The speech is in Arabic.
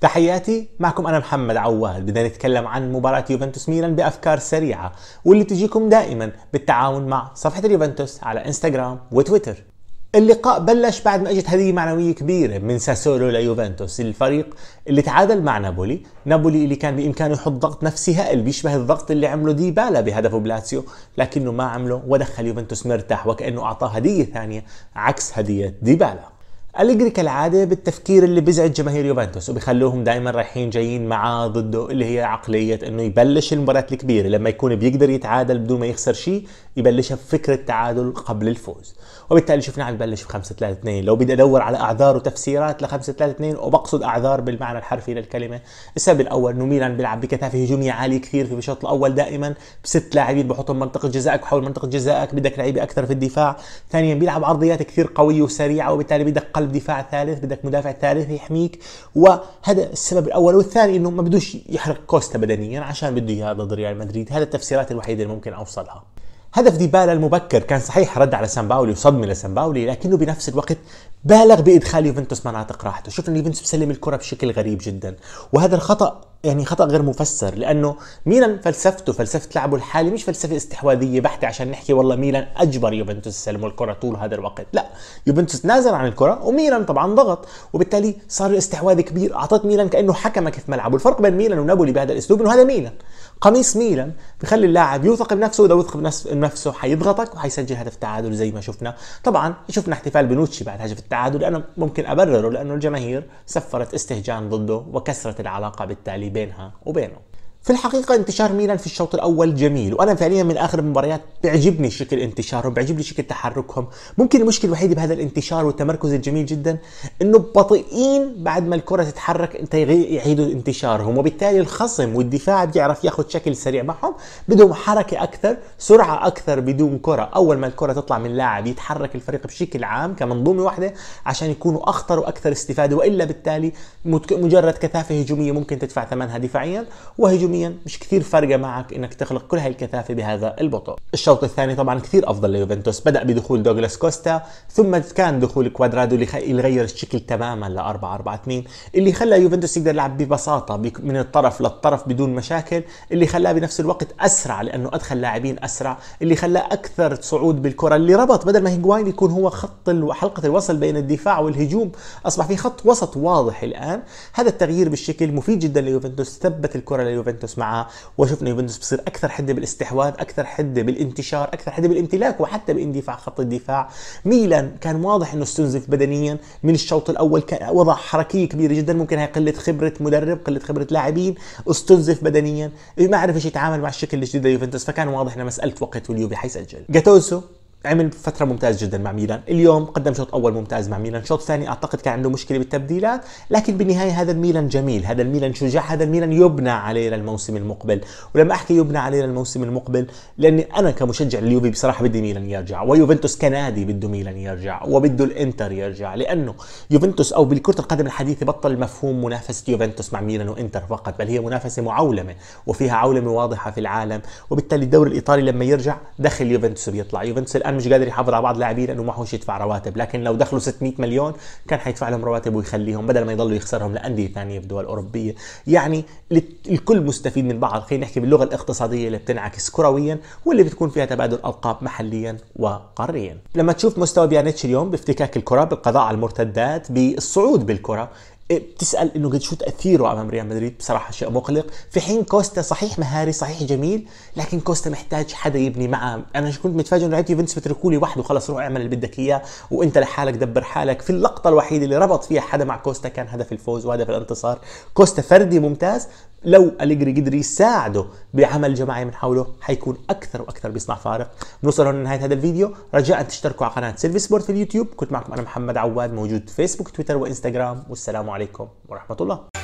تحياتي معكم أنا محمد عوال بدنا نتكلم عن مباراة يوفنتوس ميلان بأفكار سريعة واللي تجيكم دائما بالتعاون مع صفحة اليوفنتوس على انستغرام وتويتر اللقاء بلش بعد ما اجت هديه معنويه كبيره من ساسولو ليوفنتوس الفريق اللي تعادل مع نابولي نابولي اللي كان بامكانه يحط ضغط نفسي هائل بيشبه الضغط اللي عمله ديبالا بهدف بلاتسيو لكنه ما عمله ودخل يوفنتوس مرتاح وكانه اعطاه هديه ثانيه عكس هديه ديبالا أليجري كالعادة بالتفكير اللي بيزعج جماهير يوفنتوس وبيخلوهم دائما رايحين جايين معاه ضده اللي هي عقلية انه يبلش المباراة الكبيرة لما يكون بيقدر يتعادل بدون ما يخسر شيء يبلشها بفكرة تعادل قبل الفوز وبالتالي شفناه عم يبلش ب 5 3 2 لو بدي ادور على اعذار وتفسيرات ل 5 3 2 وبقصد اعذار بالمعنى الحرفي للكلمة السبب الاول انه ميلان بيلعب بكثافة هجومية عالية كثير في الشوط الاول دائما بست لاعبين بحطهم منطقة جزائك وحول منطقة جزائك بدك لعيبة اكثر في الدفاع ثانيا بيلعب عرضيات كثير قوية وسريعة وبالتالي بدك بدك دفاع ثالث بدك مدافع ثالث يحميك وهذا السبب الاول والثاني انه ما بدوش يحرق كوستا بدنيا عشان بده اياه ضد ريال مدريد هذه التفسيرات الوحيده اللي ممكن اوصلها هدف ديبالا المبكر كان صحيح رد على سان باولي وصدمه لسان باولي لكنه بنفس الوقت بالغ بادخال يوفنتوس مناطق راحته شفنا يوفنتوس بسلم الكره بشكل غريب جدا وهذا الخطا يعني خطا غير مفسر لانه ميلان فلسفته فلسفه لعبه الحالي مش فلسفه استحواذيه بحته عشان نحكي والله ميلان اجبر يوفنتوس يسلموا الكره طول هذا الوقت لا يوفنتوس نازل عن الكره وميلان طبعا ضغط وبالتالي صار الاستحواذ كبير اعطت ميلان كانه حكمك في ملعبه الفرق بين ميلان ونابولي بهذا الاسلوب انه هذا ميلان قميص ميلان بخلي اللاعب يوثق بنفسه واذا وثق بنفسه حيضغطك وحيسجل هدف تعادل زي ما شفنا طبعا شفنا احتفال بنوتشي بعد هدف التعادل انا ممكن ابرره لانه الجماهير سفرت استهجان ضده وكسرت العلاقه بالتالي بينها وبينه في الحقيقة انتشار ميلان في الشوط الأول جميل وأنا فعليا من آخر المباريات بيعجبني شكل انتشارهم بيعجبني شكل تحركهم ممكن المشكلة الوحيدة بهذا الانتشار والتمركز الجميل جدا أنه بطيئين بعد ما الكرة تتحرك انت يعيدوا انتشارهم وبالتالي الخصم والدفاع بيعرف ياخذ شكل سريع معهم بدون حركة أكثر سرعة أكثر بدون كرة أول ما الكرة تطلع من لاعب يتحرك الفريق بشكل عام كمنظومة واحدة عشان يكونوا أخطر وأكثر استفادة وإلا بالتالي مجرد كثافة هجومية ممكن تدفع ثمنها دفاعيا وهجوم هجوميا مش كثير فارقه معك انك تخلق كل هاي الكثافه بهذا البطء الشوط الثاني طبعا كثير افضل ليوفنتوس بدا بدخول دوغلاس كوستا ثم كان دخول كوادرادو اللي, خي... اللي غير الشكل تماما ل 4 4 2 اللي خلى يوفنتوس يقدر يلعب ببساطه ب... من الطرف للطرف بدون مشاكل اللي خلاه بنفس الوقت اسرع لانه ادخل لاعبين اسرع اللي خلاه اكثر صعود بالكره اللي ربط بدل ما هيجواين يكون هو خط حلقه الوصل بين الدفاع والهجوم اصبح في خط وسط واضح الان هذا التغيير بالشكل مفيد جدا ليوفنتوس ثبت الكره ليوفنتوس يوفنتوس معها وشفنا يوفنتوس بصير اكثر حده بالاستحواذ اكثر حده بالانتشار اكثر حده بالامتلاك وحتى باندفاع خط الدفاع ميلان كان واضح انه استنزف بدنيا من الشوط الاول كان وضع حركيه كبيره جدا ممكن هي قله خبره مدرب قله خبره لاعبين استنزف بدنيا ما عرفش يتعامل مع الشكل الجديد ليوفنتوس فكان واضح انه مساله وقت واليوفي حيسجل جاتوسو عمل فترة ممتاز جدا مع ميلان، اليوم قدم شوط أول ممتاز مع ميلان، شوط ثاني أعتقد كان عنده مشكلة بالتبديلات، لكن بالنهاية هذا الميلان جميل، هذا الميلان شجاع، هذا الميلان يبنى عليه للموسم المقبل، ولما أحكي يبنى عليه للموسم المقبل لأني أنا كمشجع لليوفي بصراحة بدي ميلان يرجع، ويوفنتوس كنادي بده ميلان يرجع، وبده الإنتر يرجع، لأنه يوفنتوس أو بالكرة القدم الحديثة بطل مفهوم منافسة يوفنتوس مع ميلان وإنتر فقط، بل هي منافسة معولمة، وفيها عولمة واضحة في العالم، وبالتالي الدوري الإيطالي لما يرجع دخل يوفنتوس بيطلع، يوفنتوس الان مش قادر يحافظ على بعض لاعبيه لانه ما هوش يدفع رواتب لكن لو دخلوا 600 مليون كان حيدفع لهم رواتب ويخليهم بدل ما يضلوا يخسرهم لانديه ثانيه في دول اوروبيه يعني الكل مستفيد من بعض خلينا نحكي باللغه الاقتصاديه اللي بتنعكس كرويا واللي بتكون فيها تبادل القاب محليا وقاريا لما تشوف مستوى بيانيتش اليوم بافتكاك الكره بالقضاء على المرتدات بالصعود بالكره إيه، بتسال انه قد شو تاثيره امام ريال مدريد بصراحه شيء مقلق في حين كوستا صحيح مهاري صحيح جميل لكن كوستا محتاج حدا يبني معه انا كنت متفاجئ انه لعيبه يوفنتوس بتركوا لي وحده خلص روح اعمل اللي بدك اياه وانت لحالك دبر حالك في اللقطه الوحيده اللي ربط فيها حدا مع كوستا كان هدف الفوز وهدف الانتصار كوستا فردي ممتاز لو أليجري قدر يساعده بعمل جماعي من حوله حيكون أكثر وأكثر بيصنع فارق نوصل هنا لنهاية هذا الفيديو رجاء تشتركوا على قناة سيلفي سبورت في اليوتيوب كنت معكم أنا محمد عواد موجود في فيسبوك تويتر وإنستغرام والسلام عليكم ورحمة الله